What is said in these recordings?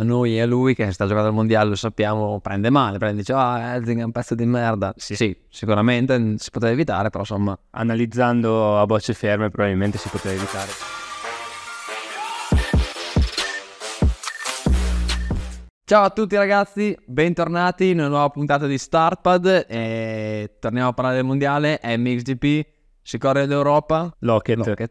a noi e a lui che sta giocando al mondiale lo sappiamo prende male prende dice ah Elzing è un pezzo di merda sì. sì. sicuramente si poteva evitare però insomma analizzando a bocce ferme probabilmente si poteva evitare Ciao a tutti ragazzi, bentornati in una nuova puntata di Startpad e torniamo a parlare del mondiale, MXGP, si corre l'Europa, Locket, Locket.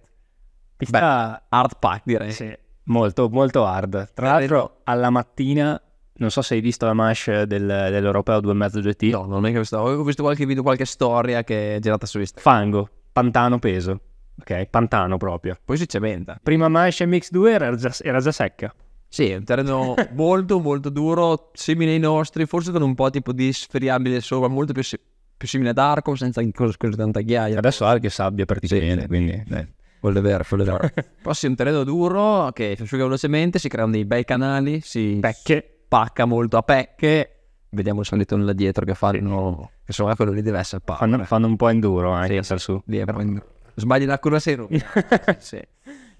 Beh, hard pack direi. Sì Molto, molto hard. Tra l'altro, alla mattina, non so se hai visto la mash del, dell'Europeo mezzo GT. No, non è che ho visto, ho visto qualche video, qualche storia che è girata su Instagram. Fango, pantano peso, ok? Pantano proprio. Poi si cementa. Prima mash MX2 era già, era già secca. Sì, è un terreno molto molto duro, simile ai nostri, forse con un po' tipo di sfriabile sopra, molto più, più simile ad Arco, senza così tanta ghiaia. Adesso Arco è sabbia praticamente, sì, sì. quindi... Eh. Vuole vero, vuole vero. un terreno duro che si asciuga velocemente, si creano dei bei canali, si pecche. pacca molto a pecche. Vediamo il solito là dietro che fanno... Sì. Insomma, quello lì deve essere pacca. Fanno, eh. fanno, un po' enduro anche eh, sì, su. Lì Sbagli la curva sei rubi. sì. E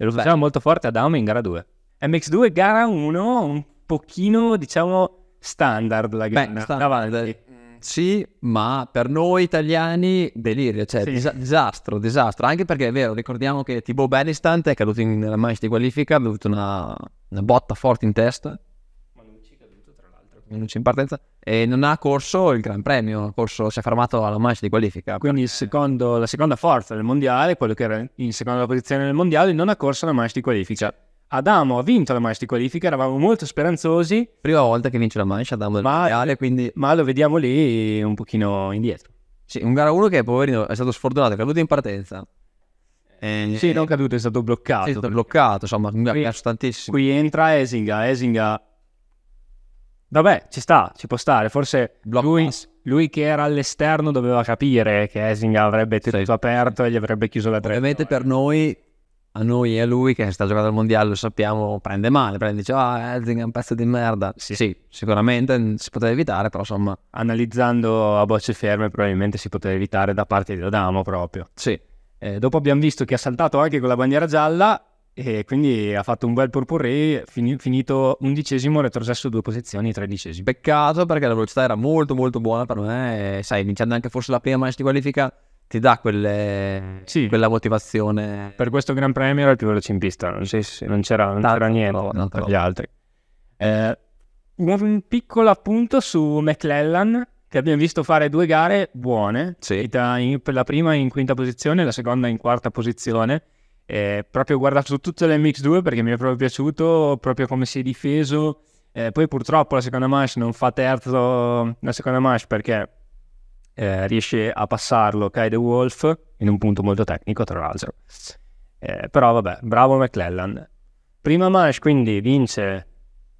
lo facciamo Beh. molto forte ad Dame in gara 2. MX2 gara 1, un pochino, diciamo, standard la gara. Beh, standard. Davanti. Eh, sì, ma per noi italiani delirio, cioè sì. dis- disastro, disastro. Anche perché è vero, ricordiamo che Tibo Benistant è caduto in, nella manche di qualifica, ha avuto una, una, botta forte in testa. Manucci caduto tra l'altro. Manucci in partenza. E non ha corso il Gran Premio, corso, si è fermato alla manche di qualifica. Quindi eh. secondo, la seconda forza del mondiale, quello che era in seconda posizione del mondiale, non ha corso alla manche di qualifica. Sì Adamo ha vinto la manche di qualifica, eravamo molto speranzosi. Prima volta che vince la manche Adamo del ma, mondiale, quindi... Ma lo vediamo lì un pochino indietro. Sì, un gara 1 che poverino è stato sfortunato, è caduto in partenza. E... Sì, eh, non eh, caduto, è stato bloccato. è stato bloccato, insomma, mi piace tantissimo. Qui entra Esinga, Esinga... Vabbè, ci sta, ci può stare, forse lui, lui, che era all'esterno doveva capire che Esinga avrebbe tenuto sì. aperto e gli avrebbe chiuso la traiettoria. Ovviamente per noi a noi e a lui che sta giocando al mondiale lo sappiamo prende male prende dice ah Elzing è un pezzo di merda sì. sì. sicuramente si poteva evitare però insomma analizzando a bocce ferme probabilmente si poteva evitare da parte di Adamo proprio sì eh, dopo abbiamo visto che ha saltato anche con la bandiera gialla e quindi ha fatto un bel porporé, fin- finito undicesimo, retrocesso due posizioni, tredicesimo. Peccato perché la velocità era molto molto buona per me, e, sai, vincendo anche forse la prima manche di qualifica ti dà quelle, sì. quella motivazione. Per questo Gran Premio era il più veloce in pista, non, non c'era, non c'era niente no, no, per gli altri. Eh, un piccolo appunto su McLellan, che abbiamo visto fare due gare buone, sì. in, la prima in quinta posizione, la seconda in quarta posizione. Eh, proprio guardato tutte le mx 2 perché mi è proprio piaciuto, proprio come si è difeso. Eh, poi purtroppo la seconda manche non fa terzo, la seconda manche perché eh, riesce a passarlo Kai De Wolf in un punto molto tecnico tra l'altro. Eh, però vabbè, bravo McClellan. Prima match quindi vince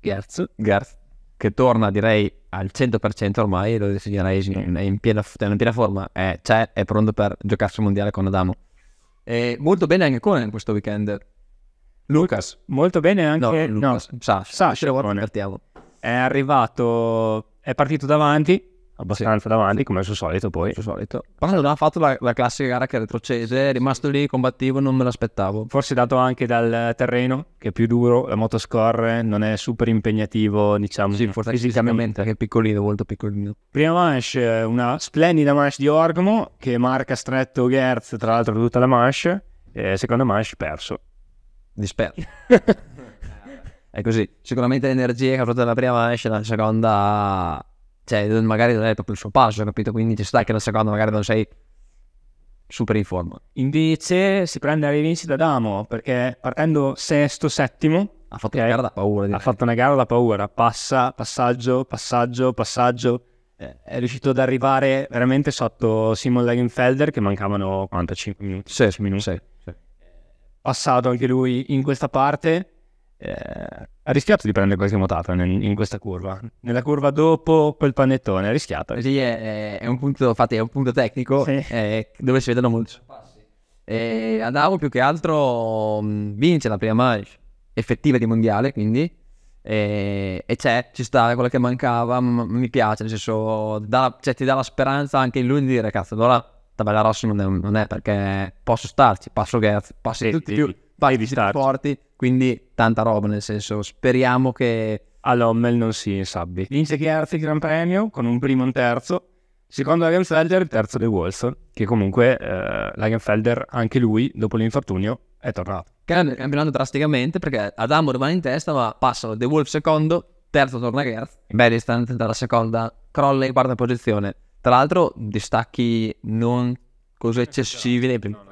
Gertz, Gertz che torna direi al 100% ormai, lo definirei in, in, piena, in piena forma, eh, c'è, è pronto per giocarsi il mondiale con Adamo. E molto bene anche Conan questo weekend. Lucas. Molto bene anche... No, Lucas, no. Sasha. Sasha, è arrivato, è partito davanti, abbastanza sì. davanti, come al suo solito poi. Al solito. Però ha fatto la, la classica gara che retrocede, è rimasto lì, combattivo, non me l'aspettavo. Forse dato anche dal terreno, che è più duro, la moto scorre, non è super impegnativo, diciamo, sì, forse fisicamente. Che è piccolino, molto piccolino. Prima manche, una splendida manche di Orgamo, che marca stretto Gerz, tra l'altro tutta la manche, e seconda manche perso. Disperso. è così, sicuramente l'energia causata dalla prima manche, la seconda cioè magari non è proprio il suo passo, capito? Quindi ci sta che la seconda magari non sei super in forma. Invece si prende la rivincita Damo perché partendo sesto, settimo ha fatto okay, una gara da paura. Direi. Ha fatto una gara da paura, passa, passaggio, passaggio, passaggio. Eh, è riuscito ad arrivare veramente sotto Simon Lagenfelder che mancavano 45 minuti. 6 minuti. Sì, sì. Passato anche lui in questa parte eh, ha rischiato di prendere qualche mutata in, in, questa curva. Nella curva dopo quel panettone ha rischiato. Sì, è, è, un punto, infatti è un punto tecnico sì. eh, dove si vedono molti sorpassi. E più che altro mm, vince la prima manche effettiva di mondiale, quindi e, e, c'è, ci sta, quella che mancava, m- mi piace, nel senso da, cioè, ti dà la speranza anche in lui di dire cazzo, allora tabella rossa non è, non è perché posso starci, passo Gerz, passi sì, tutti sì, più, vai di starci. forti quindi tanta roba, nel senso, speriamo che... all'Hommel non si insabbi. Vince Chiarzi il Gran Premio con un primo e un terzo, secondo Lagenfelder, terzo De Wolf, che comunque eh, Lagenfelder, anche lui, dopo l'infortunio, è tornato. Cambia il campionato drasticamente perché Adamo rimane in testa, ma passano De Wolf secondo, terzo torna Gerz, bel distante dalla seconda, crolla in quarta posizione. Tra l'altro, distacchi non Cosa c'è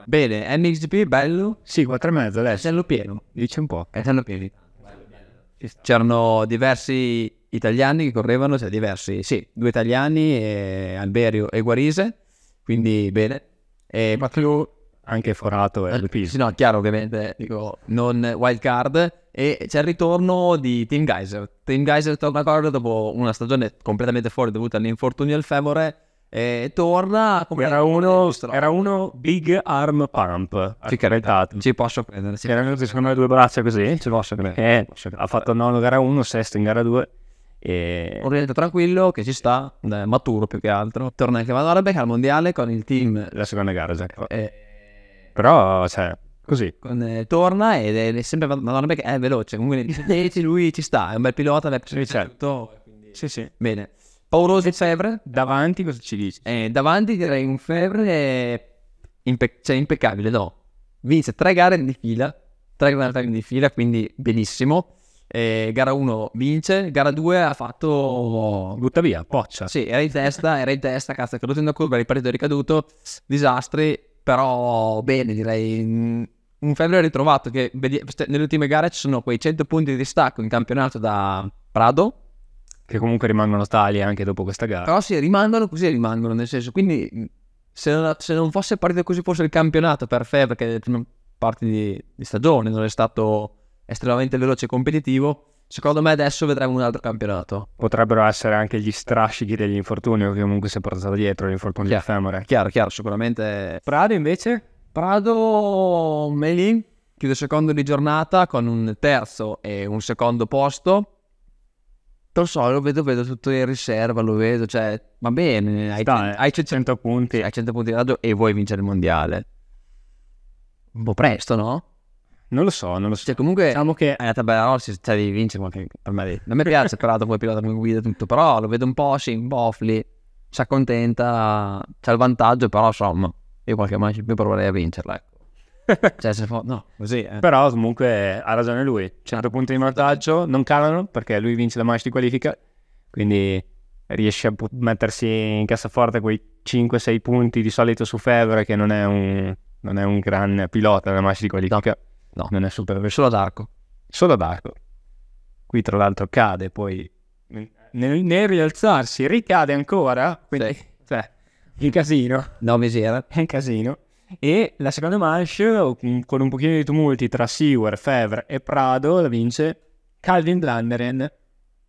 Bene, MXGP bello? Sì, 4 e mezzo adesso. Castello pieno. Dice un po'. Castello pieno. C'erano diversi italiani che correvano, cioè diversi, sì, due italiani, e Alberio e Guarise, quindi bene. E Matlu anche Forato e eh, Alpino. Sì, no, chiaro ovviamente, dico, non wild card. E c'è il ritorno di Team Geyser. Team Geyser torna a correre dopo una stagione completamente fuori dovuta all'infortunio del femore e torna come era uno, era uno Big Arm Pump Ficaretato. ci posso credere erano secondo me due braccia così ci posso credere eh, posso ha fatto nono gara 1 sesto in gara 2 e... un rientro tranquillo che ci sta eh, maturo più che altro torna anche Van al mondiale con il team la seconda gara già. Eh, eh, però cioè così con, eh, torna ed è, è sempre Van Arbeck è veloce comunque lui ci sta è un bel pilota l'è certo quindi... sì sì bene Pauroso Fevre, davanti cosa ci dici? Eh, davanti direi un Fevre impe- cioè, impeccabile, no. Vinse tre gare di fila, tre gare di fila, quindi benissimo. Eh, gara 1 vince, gara 2 ha fatto... butta via, poccia. Sì, era in testa, era in testa, cazzo, è caduto in una curva, è ripartito, è ricaduto, disastri, però bene direi un Febbre ritrovato che cioè, nelle ultime gare ci sono quei 100 punti di distacco in campionato da Prado che comunque rimangono tali anche dopo questa gara. Però sì, rimangono così, rimangono nel senso. Quindi se non, se non fosse partito così fosse il campionato per Fe, perché parte di, di stagione non è stato estremamente veloce e competitivo, Secondo me adesso vedremo un altro campionato. Potrebbero essere anche gli strascichi degli infortuni, che comunque si è portato dietro l'infortunio chiaro, di femore. Chiaro, chiaro, sicuramente. Prado invece? Prado Melin chiude secondo di giornata con un terzo e un secondo posto. Lo so, lo vedo, vedo tutto in riserva, lo vedo, cioè, va bene, hai, Dai, eh, hai 100 punti. Hai 100 punti grado e vuoi vincere il mondiale. Un po' presto, no? Non lo so, non lo so. Cioè, comunque, diciamo che... È una tabella rossi, cioè, devi vincere, qualche... che per me... Non mi piace, peraltro, come pilota, come guida, tutto, però lo vedo un po', sì, un po' offli, si accontenta, c'è il vantaggio, però, insomma, io qualche match in più proverei a vincerla, ecco. cioè, se fa... no, così. Eh. Però comunque ha ragione lui. 100 punti di vantaggio, non calano perché lui vince la match di qualifica, quindi riesce a mettersi in cassaforte quei 5-6 punti di solito su Febbre che non è un, non è un gran pilota nella match di qualifica. No, no. non è super, è solo ad arco. Solo ad arco. Qui tra l'altro cade, poi nel, nel rialzarsi ricade ancora, quindi sì. cioè, il casino. No, misera. È un casino. E la seconda manche, con un pochino di tumulti tra Sewer, Fevre e Prado, la vince Calvin Landeren,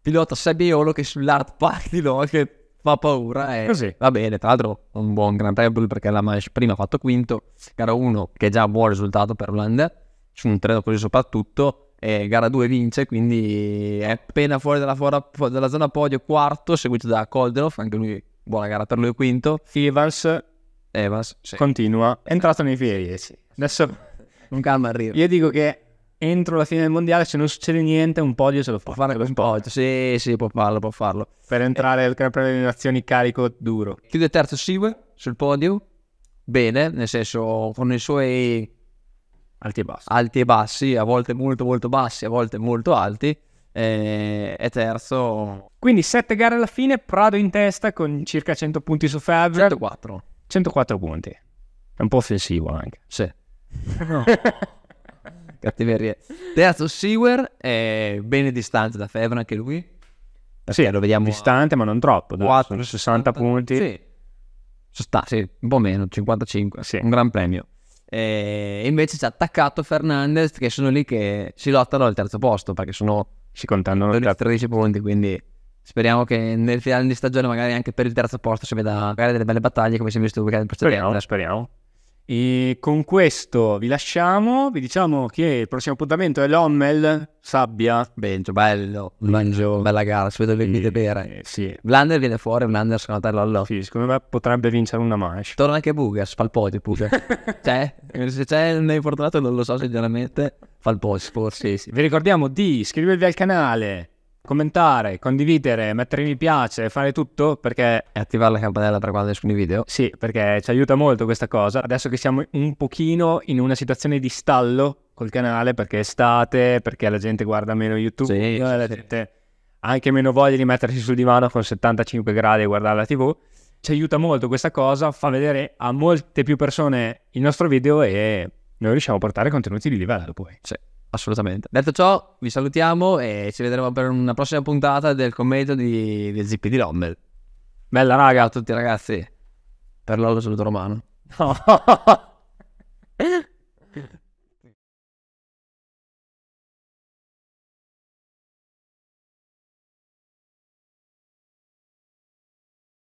pilota sabbiolo che sull'hard park di Lo che fa paura. E Così. Eh va bene, tra l'altro un buon Grand Rebel perché la manche prima ha fatto quinto, gara 1 che è già un buon risultato per Land, su un treno così soprattutto, e gara 2 vince, quindi è appena fuori dalla, fuori dalla zona podio quarto, seguito da Koldenov, anche lui buona gara per lui quinto. Evans Evas sì. continua, è entrato nei primi 10. Adesso con calma arriva. Io dico che entro la fine del mondiale, se non succede niente, un podio se lo può fare. Un podio, sì, sì, può farlo, può farlo. Per entrare al Gran Premio delle Nazioni carico duro. Chiude terzo Siwe sul podio, bene, nel senso con i suoi alti e bassi, alti e bassi a volte molto molto bassi, a volte molto alti. E, eh, e terzo, quindi sette gare alla fine. Prado in testa con circa 100 punti su Fabio certo, 104. 104 punti. È un po' offensivo anche. Sì. Cattiverie. Terzo Sewer è bene distante da Febra anche lui. Sì, lo vediamo distante, ma non troppo. 4, 60 punti. Sì. Sta, sì, un po' meno, 55. Sì. Un gran premio. E invece ci ha attaccato Fernandez, che sono lì che si lottano al terzo posto perché sono. Si contano 13 punti, quindi Speriamo che nel finale di stagione, magari anche per il terzo posto, si veda magari delle belle battaglie come si è visto in Speriamo, speriamo. E con questo vi lasciamo, vi diciamo che il prossimo appuntamento è l'Hommel Sabbia. Benzo, bello, Bello. bella gara, si vede le sì, bere. Eh, sì. Vlander viene fuori, Vlander secondo te l'allo. Sì, secondo me potrebbe vincere una manche. Torna anche Bugas, fa il podio Bugas. cioè, se c'è nel fortunato non lo so sinceramente, fa il podio. Sì, sì. Vi ricordiamo di iscrivervi al canale, commentare, condividere, mettere mi piace, fare tutto perché... E attivare la campanella per quando escono i video. Sì, perché ci aiuta molto questa cosa. Adesso che siamo un pochino in una situazione di stallo col canale perché è estate, perché la gente guarda meno YouTube, sì, e eh, la sì, gente ha anche meno voglia di mettersi sul divano con 75 gradi e guardare la TV. Ci aiuta molto questa cosa, fa vedere a molte più persone il nostro video e noi riusciamo a portare contenuti di livello poi. Sì. Assolutamente. Detto ciò, vi salutiamo e ci vedremo per una prossima puntata del commento di, del GP di Rommel. Bella raga a tutti ragazzi. Per l'altro saluto romano.